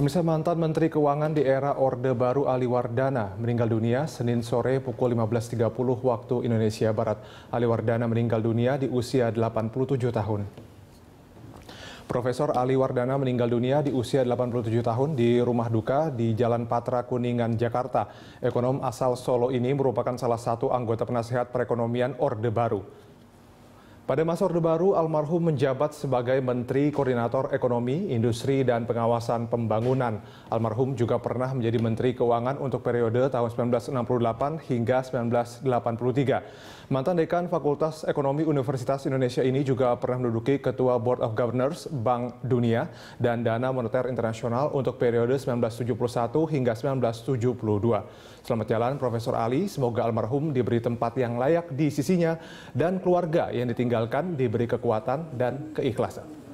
Pemirsa mantan Menteri Keuangan di era Orde Baru Ali Wardana meninggal dunia Senin sore pukul 15.30 waktu Indonesia Barat. Ali Wardana meninggal dunia di usia 87 tahun. Profesor Ali Wardana meninggal dunia di usia 87 tahun di rumah duka di Jalan Patra Kuningan, Jakarta. Ekonom asal Solo ini merupakan salah satu anggota penasehat perekonomian Orde Baru. Pada masa Orde Baru, almarhum menjabat sebagai Menteri Koordinator Ekonomi, Industri, dan Pengawasan Pembangunan. Almarhum juga pernah menjadi Menteri Keuangan untuk periode tahun 1968 hingga 1983. Mantan Dekan Fakultas Ekonomi Universitas Indonesia ini juga pernah menduduki Ketua Board of Governors Bank Dunia dan Dana Moneter Internasional untuk periode 1971 hingga 1972. Selamat jalan Profesor Ali, semoga almarhum diberi tempat yang layak di sisinya dan keluarga yang ditinggal ditinggalkan diberi kekuatan dan keikhlasan.